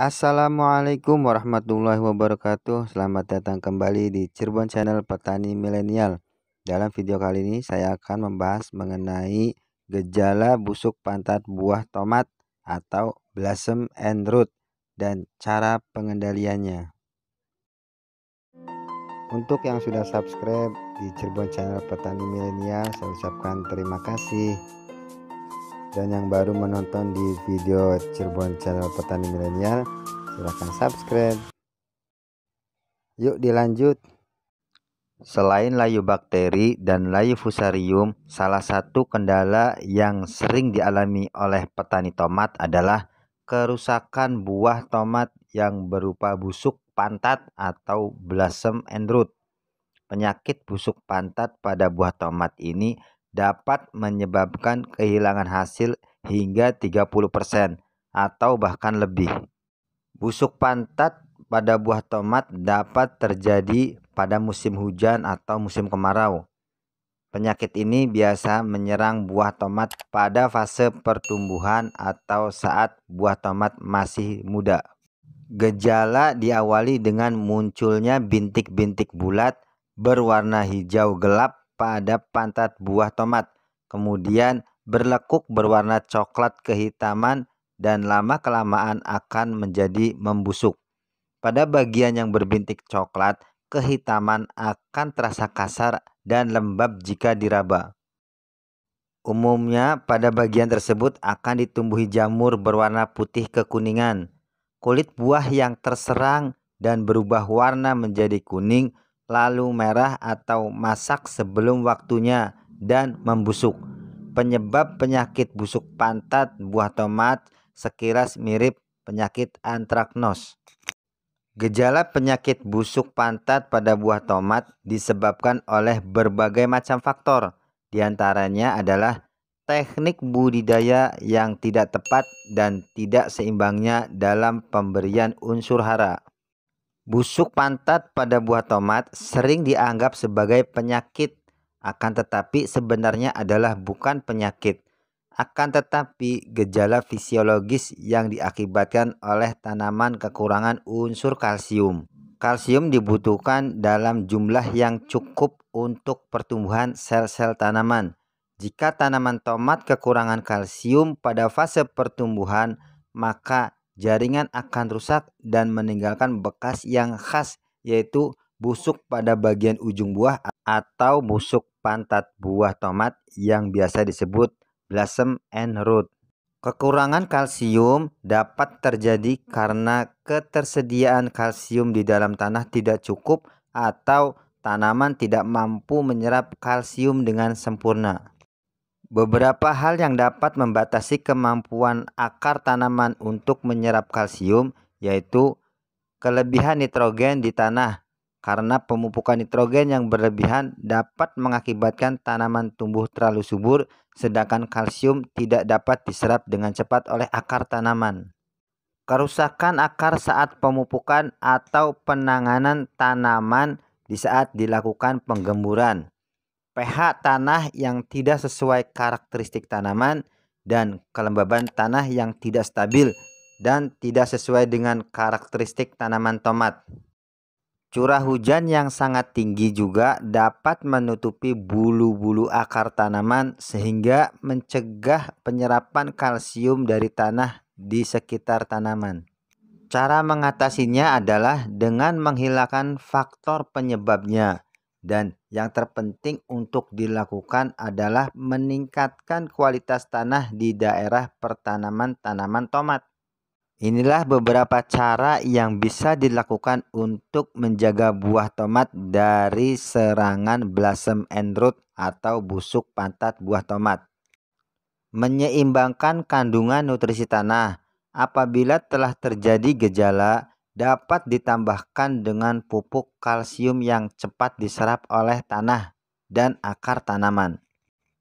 Assalamualaikum warahmatullahi wabarakatuh Selamat datang kembali di Cirebon Channel Petani Milenial Dalam video kali ini saya akan membahas mengenai gejala busuk pantat buah tomat atau blossom and root dan cara pengendaliannya Untuk yang sudah subscribe di Cirebon Channel Petani Milenial saya ucapkan terima kasih dan yang baru menonton di video Cirebon channel petani milenial silahkan subscribe yuk dilanjut Selain layu bakteri dan layu fusarium, salah satu kendala yang sering dialami oleh petani tomat adalah kerusakan buah tomat yang berupa busuk pantat atau blossom and root. Penyakit busuk pantat pada buah tomat ini dapat menyebabkan kehilangan hasil hingga 30% atau bahkan lebih. Busuk pantat pada buah tomat dapat terjadi pada musim hujan atau musim kemarau. Penyakit ini biasa menyerang buah tomat pada fase pertumbuhan atau saat buah tomat masih muda. Gejala diawali dengan munculnya bintik-bintik bulat berwarna hijau gelap pada pantat buah tomat, kemudian berlekuk berwarna coklat kehitaman dan lama-kelamaan akan menjadi membusuk. Pada bagian yang berbintik coklat, kehitaman akan terasa kasar dan lembab jika diraba. Umumnya, pada bagian tersebut akan ditumbuhi jamur berwarna putih kekuningan. Kulit buah yang terserang dan berubah warna menjadi kuning lalu merah atau masak sebelum waktunya dan membusuk. Penyebab penyakit busuk pantat buah tomat sekilas mirip penyakit antraknos. Gejala penyakit busuk pantat pada buah tomat disebabkan oleh berbagai macam faktor. Di antaranya adalah teknik budidaya yang tidak tepat dan tidak seimbangnya dalam pemberian unsur hara. Busuk pantat pada buah tomat sering dianggap sebagai penyakit, akan tetapi sebenarnya adalah bukan penyakit, akan tetapi gejala fisiologis yang diakibatkan oleh tanaman kekurangan unsur kalsium. Kalsium dibutuhkan dalam jumlah yang cukup untuk pertumbuhan sel-sel tanaman. Jika tanaman tomat kekurangan kalsium pada fase pertumbuhan, maka jaringan akan rusak dan meninggalkan bekas yang khas yaitu busuk pada bagian ujung buah atau busuk pantat buah tomat yang biasa disebut blossom and root. Kekurangan kalsium dapat terjadi karena ketersediaan kalsium di dalam tanah tidak cukup atau tanaman tidak mampu menyerap kalsium dengan sempurna. Beberapa hal yang dapat membatasi kemampuan akar tanaman untuk menyerap kalsium yaitu kelebihan nitrogen di tanah karena pemupukan nitrogen yang berlebihan dapat mengakibatkan tanaman tumbuh terlalu subur sedangkan kalsium tidak dapat diserap dengan cepat oleh akar tanaman. Kerusakan akar saat pemupukan atau penanganan tanaman di saat dilakukan penggemburan pH tanah yang tidak sesuai karakteristik tanaman dan kelembaban tanah yang tidak stabil dan tidak sesuai dengan karakteristik tanaman tomat. Curah hujan yang sangat tinggi juga dapat menutupi bulu-bulu akar tanaman sehingga mencegah penyerapan kalsium dari tanah di sekitar tanaman. Cara mengatasinya adalah dengan menghilangkan faktor penyebabnya dan yang terpenting untuk dilakukan adalah meningkatkan kualitas tanah di daerah pertanaman tanaman tomat. Inilah beberapa cara yang bisa dilakukan untuk menjaga buah tomat dari serangan blossom end root atau busuk pantat buah tomat. Menyeimbangkan kandungan nutrisi tanah apabila telah terjadi gejala dapat ditambahkan dengan pupuk kalsium yang cepat diserap oleh tanah dan akar tanaman.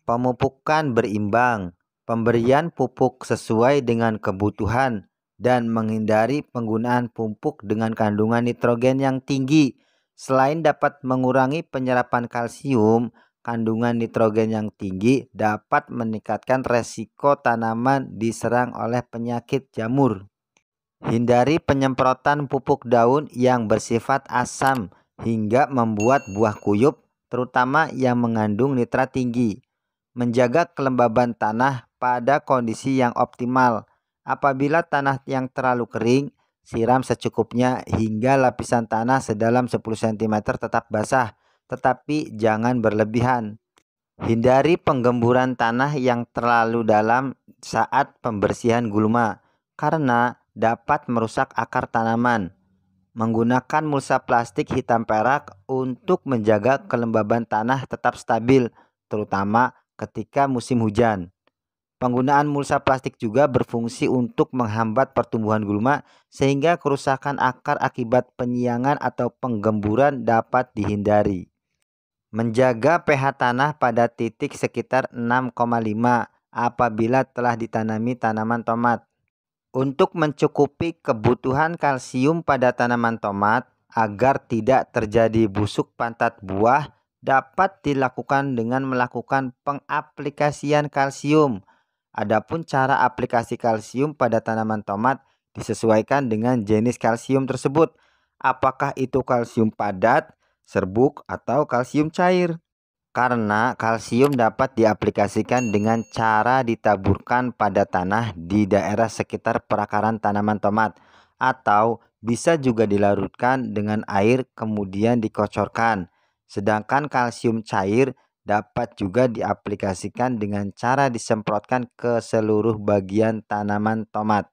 Pemupukan berimbang, pemberian pupuk sesuai dengan kebutuhan dan menghindari penggunaan pupuk dengan kandungan nitrogen yang tinggi. Selain dapat mengurangi penyerapan kalsium, kandungan nitrogen yang tinggi dapat meningkatkan resiko tanaman diserang oleh penyakit jamur. Hindari penyemprotan pupuk daun yang bersifat asam hingga membuat buah kuyup terutama yang mengandung nitrat tinggi. Menjaga kelembaban tanah pada kondisi yang optimal. Apabila tanah yang terlalu kering, siram secukupnya hingga lapisan tanah sedalam 10 cm tetap basah, tetapi jangan berlebihan. Hindari penggemburan tanah yang terlalu dalam saat pembersihan gulma karena dapat merusak akar tanaman. Menggunakan mulsa plastik hitam perak untuk menjaga kelembaban tanah tetap stabil, terutama ketika musim hujan. Penggunaan mulsa plastik juga berfungsi untuk menghambat pertumbuhan gulma sehingga kerusakan akar akibat penyiangan atau penggemburan dapat dihindari. Menjaga pH tanah pada titik sekitar 6,5 apabila telah ditanami tanaman tomat. Untuk mencukupi kebutuhan kalsium pada tanaman tomat agar tidak terjadi busuk pantat buah dapat dilakukan dengan melakukan pengaplikasian kalsium. Adapun cara aplikasi kalsium pada tanaman tomat disesuaikan dengan jenis kalsium tersebut. Apakah itu kalsium padat, serbuk, atau kalsium cair? karena kalsium dapat diaplikasikan dengan cara ditaburkan pada tanah di daerah sekitar perakaran tanaman tomat atau bisa juga dilarutkan dengan air kemudian dikocorkan. Sedangkan kalsium cair dapat juga diaplikasikan dengan cara disemprotkan ke seluruh bagian tanaman tomat.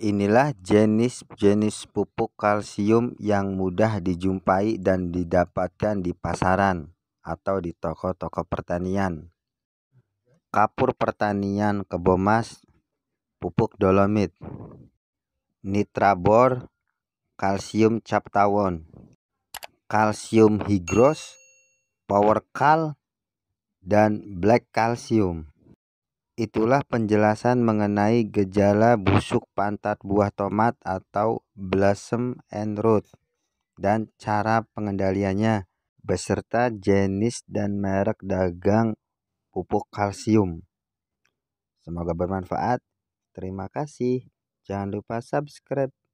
Inilah jenis-jenis pupuk kalsium yang mudah dijumpai dan didapatkan di pasaran atau di toko-toko pertanian. Kapur pertanian kebomas, pupuk dolomit, nitrabor, kalsium captawon, kalsium higros power kal, dan black kalsium Itulah penjelasan mengenai gejala busuk pantat buah tomat atau blossom and root dan cara pengendaliannya beserta jenis dan merek dagang pupuk kalsium. Semoga bermanfaat. Terima kasih. Jangan lupa subscribe.